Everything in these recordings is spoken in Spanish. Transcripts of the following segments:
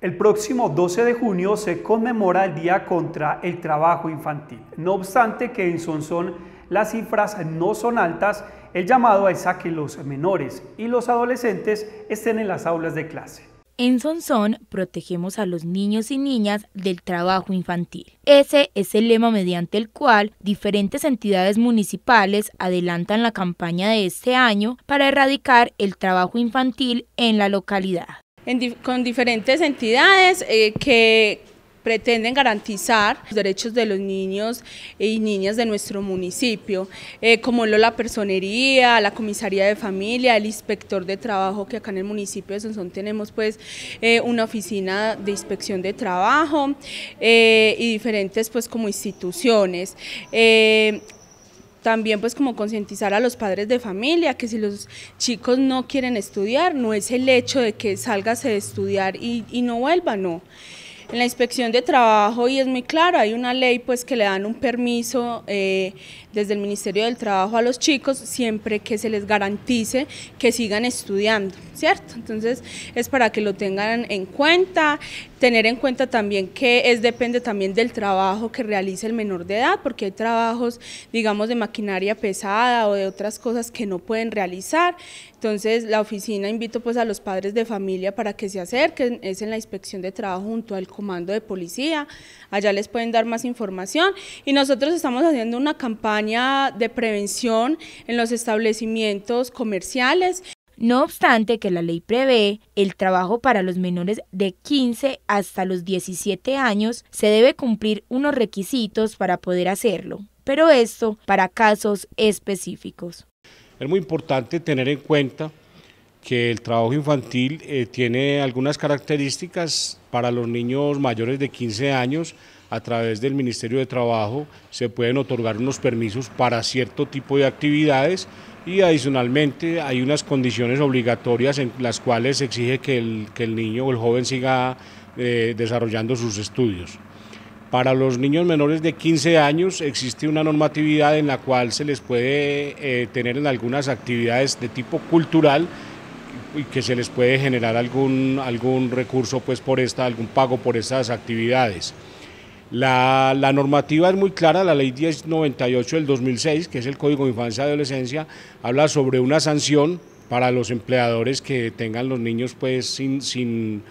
El próximo 12 de junio se conmemora el Día contra el Trabajo Infantil. No obstante que en Sonsón las cifras no son altas, el llamado es a que los menores y los adolescentes estén en las aulas de clase. En Sonsón protegemos a los niños y niñas del trabajo infantil. Ese es el lema mediante el cual diferentes entidades municipales adelantan la campaña de este año para erradicar el trabajo infantil en la localidad con diferentes entidades eh, que pretenden garantizar los derechos de los niños y niñas de nuestro municipio, eh, como lo la personería, la comisaría de familia, el inspector de trabajo, que acá en el municipio de Sonsón tenemos pues eh, una oficina de inspección de trabajo y diferentes pues como instituciones también pues como concientizar a los padres de familia que si los chicos no quieren estudiar, no es el hecho de que salgas de estudiar y, y no vuelva, no. En la inspección de trabajo, y es muy claro, hay una ley pues que le dan un permiso eh, desde el Ministerio del Trabajo a los chicos siempre que se les garantice que sigan estudiando, ¿cierto? Entonces es para que lo tengan en cuenta, tener en cuenta también que es depende también del trabajo que realice el menor de edad, porque hay trabajos, digamos, de maquinaria pesada o de otras cosas que no pueden realizar. Entonces la oficina invito pues a los padres de familia para que se acerquen, es en la inspección de trabajo junto al comando de policía, allá les pueden dar más información y nosotros estamos haciendo una campaña de prevención en los establecimientos comerciales. No obstante que la ley prevé el trabajo para los menores de 15 hasta los 17 años, se debe cumplir unos requisitos para poder hacerlo, pero esto para casos específicos. Es muy importante tener en cuenta que el trabajo infantil eh, tiene algunas características para los niños mayores de 15 años. A través del Ministerio de Trabajo se pueden otorgar unos permisos para cierto tipo de actividades y adicionalmente hay unas condiciones obligatorias en las cuales se exige que el, niño o el joven siga eh, desarrollando sus estudios. Para los niños menores de 15 años existe una normatividad en la cual se les puede eh, tener en algunas actividades de tipo cultural, y que se les puede generar algún, algún recurso pues por esta, algún pago por estas actividades. La, normativa es muy clara, la ley 1098 del 2006, que es el Código de Infancia y Adolescencia, habla sobre una sanción para los empleadores que tengan los niños pues sin, sin,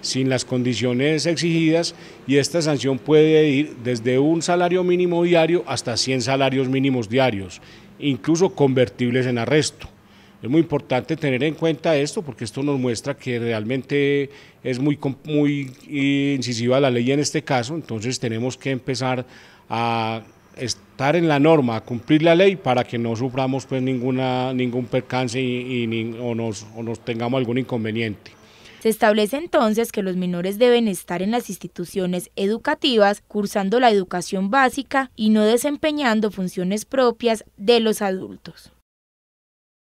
sin las condiciones exigidas y esta sanción puede ir desde un salario mínimo diario hasta 100 salarios mínimos diarios, incluso convertibles en arresto. Es muy importante tener en cuenta esto porque esto nos muestra que realmente es muy, muy incisiva la ley en este caso, entonces tenemos que empezar a estar en la norma, a cumplir la ley para que no suframos pues ninguna, ningún percance y, o nos tengamos algún inconveniente. Se establece entonces que los menores deben estar en las instituciones educativas cursando la educación básica y no desempeñando funciones propias de los adultos.